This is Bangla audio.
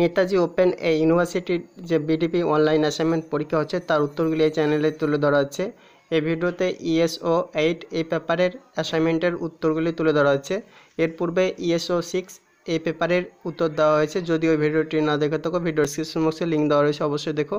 নেতাজি ওপেন এই ইউনিভার্সিটির যে বিডিপি অনলাইন অ্যাসাইনমেন্ট পরীক্ষা হচ্ছে তার উত্তরগুলি এই চ্যানেলে তুলে ধরা হচ্ছে এই ভিডিওতে ইএসও এইট এই পেপারের অ্যাসাইনমেন্টের উত্তরগুলি তুলে ধরা হচ্ছে এর পূর্বে ইএসও সিক্স এই পেপারের উত্তর দেওয়া হয়েছে যদিও ভিডিওটি না দেখে থাকো ভিডিও ডিসক্রিপশন বক্সে লিঙ্ক দেওয়া রয়েছে অবশ্যই দেখো